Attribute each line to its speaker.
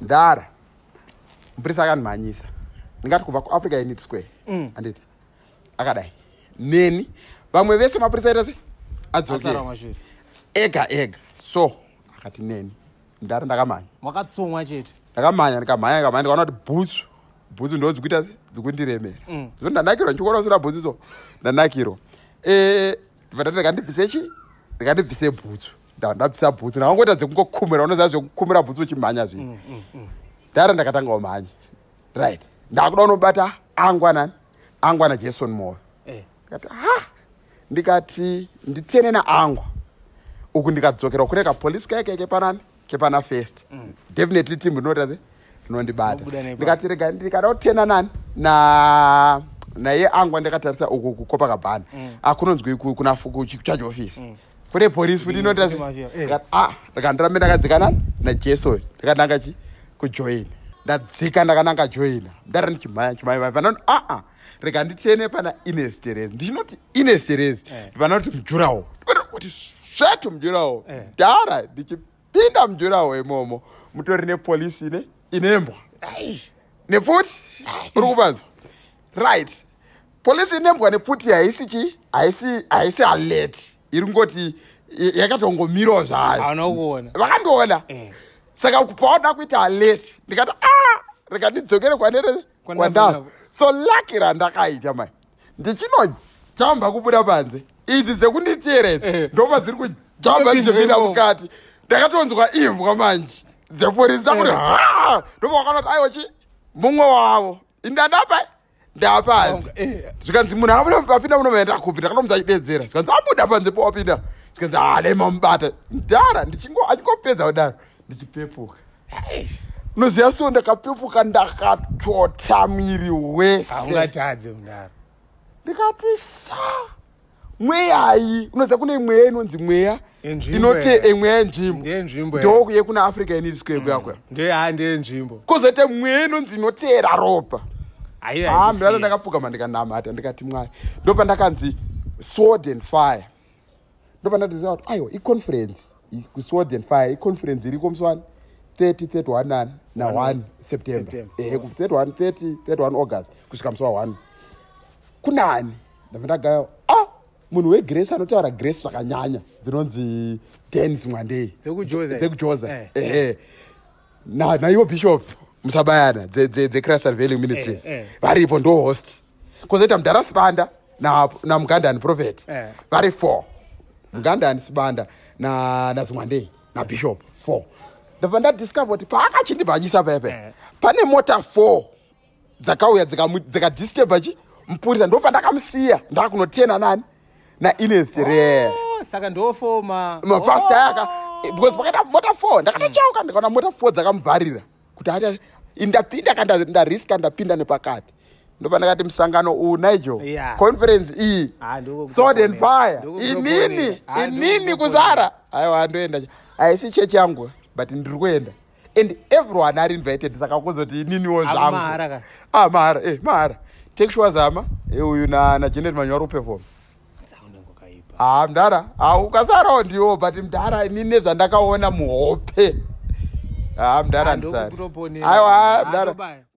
Speaker 1: ndara mupurisa akanimhanyisa ndingati kubva kuafrica unit square mm. anditi akadai neni vamwe vese mapurisa etese adzokeshure ega ega so akati neni ndara ndakamhanya wakatsomwa chete ndakamhanya ndikamhanya ikamhanya ndikaona kuti bhutsu bhutsu ndo dzikuita dzikundiremera mm. zvino ndanakirwa ndichikuona kusina bhutsu so ndanakirwa e, vatati ndikandibvise chi ndikandibvise bhutsu ndabvisa bhutsu ndakangoita zvekungokumira unoziva zvekukumira bhutsu uchimhanya zvii mm, mm, mm. ndara ndakatangawo mhanya right ndakuda unobata angwanani angwana jason moyo eh. kati ha ndikati nditsene naangwa uku ndikadzokera kune kapolisi kaike kepanani kepana first definitely timbu ndinotira ze rinondibata ndikati rega ndikada kutena nani naye angwa ndakatarisa uku kukopa kabhana akunonzwi kuchaje ofisi kune porisi futi inotiaikanti eh. ah, rambe ndakadzikanani najesu ndikananga chi kujoina ndadzika ndakananga joina ndari ndichimaivai vanoti aa rekanditiene pana inesterezi ndichinoti inesterezi eh. vanoti mujurawo kuti svetu mujurawo eh. dhara ndichipinda mujurawo imomo mutori nepolisi ine inembwa nefuti uri kubanzwa right polisi inembwa nefuti haisi chii haisi haleti iri ngoti yakatongomirawo zvayo vakandoona eh. saka pauda kuita alesi ndikati ah, a rikandidzokere kwanere kwandao so laki randakaita mai ndichinojamba kubuda panze idzi dzekunditeeredza eh. ndoma dziri kujamba ndichopinda mukati ndakatonzwa imbwa manji dzeporisi dzakuti ha eh. ah! ndoma wakanati aiwochi mumwe wavo indandapai ndapanze eh. zvikanzi munhu apinda muno maenda kupi ndakato muzi achidedzera zvikanzi abuda panze powapinda zvikanzi alema ah, mubata ndara achingopedza kudaro ndichipepuka unoziva so ndakapepuka ndakatota mwiri weseungatadze mudaro ndikati sa mweyayi unoziva kune mweya e inonzi mweya inoti e mweya yenzvimbo ndokuye e kuna africa unity square kuyakuya ndeyenzvimbo mm. kwozoita mweya inonzi inoteera ropa hambirata ah, ndakapfuka ma ndikanamata ndikati mwari ndopa ndakanzi sword and fire ndopa ndatiziva kuti aiwa iconference sword and fire iconference iriko muswani 3031 na1 september ehe ku 31 august kusvika musi wa1 kunani ndabva ndagaa a ah, munhu wegrace anotaura grace zvakanyanya dzinonzi dens mwandei dzekujoza ehe eh, eh. naiwo bishop musabayana thechrist unveiling eh, ministries eh. varipo ndo host kozoita mudhara sibanda namugandani prophet eh. vari four mugandani sibanda nazimwandei nabishop four ndabva ndadiscove kuti paakachindibhanyisa paya paya pane mota four dzakauya dzikadisturba chi mupurisa ndobva ndakamusiya ndakakunotena nani nainesrmapasta oh, yaka oh. because pakaita mota four ndakatochauka ndikaona mota four dzakamuvharira kuti ati ndapinda kandariska ndapinda nepakati ndoba ndakati musangano uu nigel conference iyi sod and fire inini ah, inini kuzara aiwa andoenda aisi chechi yangu but ndiri kuenda and everyone ari invited saka kuzoti ininiwo ah, zvangu a mahara e eh, mahara tekshuwa zama eh, uyu nagenerl manyuari uperform ha ah, mudhara ha ukasarawo ndiwo but mudhara inini nezvandakaona muhope Ah, I'm that ah, Ansari. I'm that.